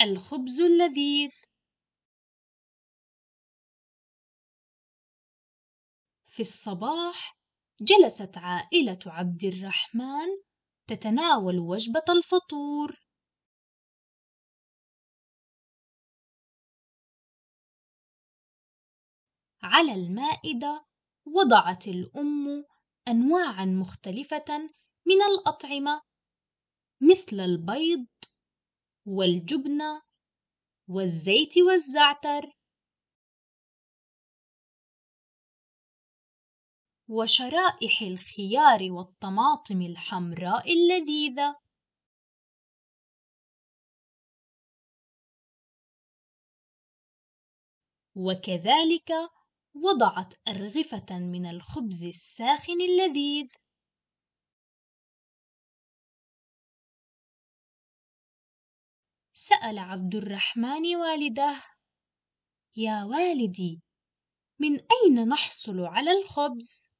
الخبز اللذيذ في الصباح جلست عائلة عبد الرحمن تتناول وجبة الفطور على المائدة وضعت الأم أنواعًا مختلفة من الأطعمة مثل البيض والجبنة والزيت والزعتر وشرائح الخيار والطماطم الحمراء اللذيذة وكذلك وضعت أرغفة من الخبز الساخن اللذيذ سأل عبد الرحمن والده: "يا والدي، من أين نحصل على الخبز؟"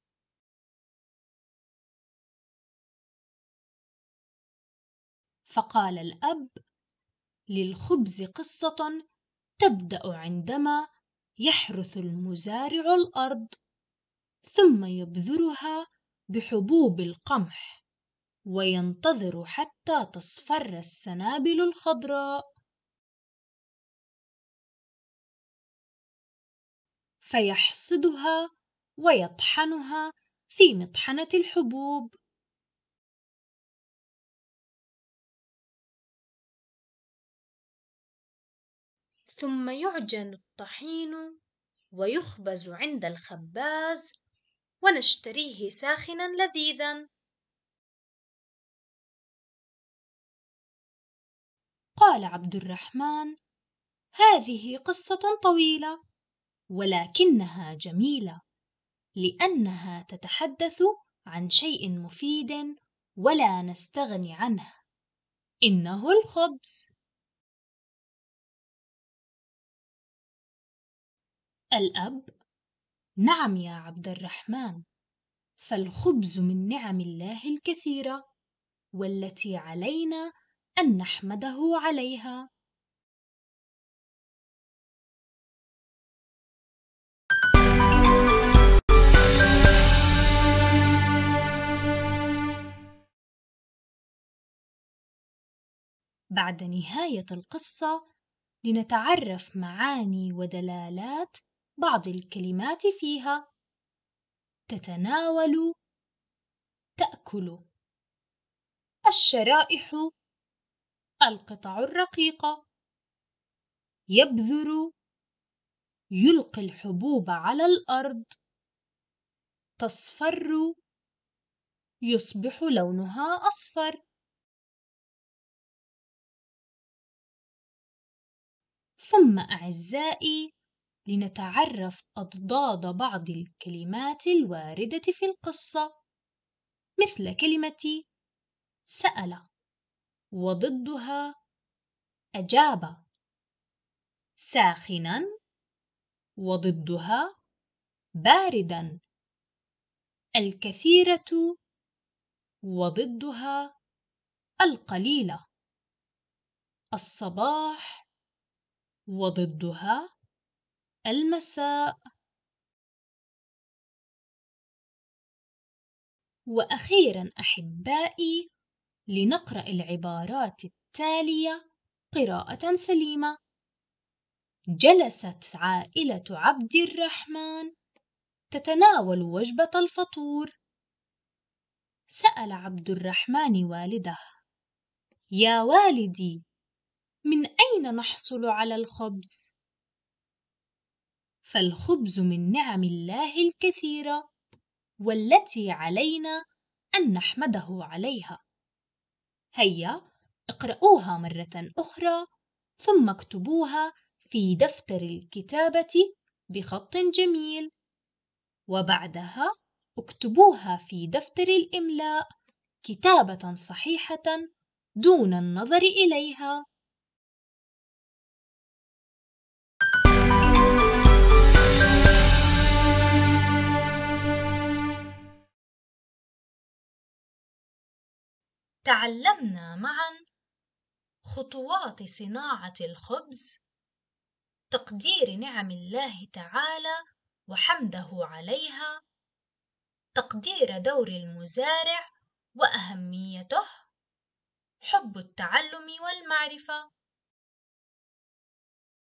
فقال الأب: "للخبز قصة تبدأ عندما يحرث المزارع الأرض، ثم يبذرها بحبوب القمح". وينتظر حتى تصفر السنابل الخضراء فيحصدها ويطحنها في مطحنة الحبوب ثم يعجن الطحين ويخبز عند الخباز ونشتريه ساخنا لذيذا قال عبد الرحمن هذه قصه طويله ولكنها جميله لانها تتحدث عن شيء مفيد ولا نستغني عنه انه الخبز الاب نعم يا عبد الرحمن فالخبز من نعم الله الكثيره والتي علينا أن نحمده عليها بعد نهاية القصة لنتعرف معاني ودلالات بعض الكلمات فيها تتناول تأكل الشرائح القطع الرقيقة يبذر يلقي الحبوب على الأرض تصفر يصبح لونها أصفر ثم أعزائي لنتعرف أضداد بعض الكلمات الواردة في القصة مثل كلمة سأل وضدها أجاب ساخنا وضدها باردا الكثيرة وضدها القليلة الصباح وضدها المساء وأخيرا أحبائي لنقرأ العبارات التالية قراءة سليمة جلست عائلة عبد الرحمن تتناول وجبة الفطور سأل عبد الرحمن والده يا والدي من أين نحصل على الخبز؟ فالخبز من نعم الله الكثيرة والتي علينا أن نحمده عليها هيا اقرأوها مرة أخرى ثم اكتبوها في دفتر الكتابة بخط جميل وبعدها اكتبوها في دفتر الإملاء كتابة صحيحة دون النظر إليها. تعلمنا معا خطوات صناعة الخبز تقدير نعم الله تعالى وحمده عليها تقدير دور المزارع وأهميته حب التعلم والمعرفة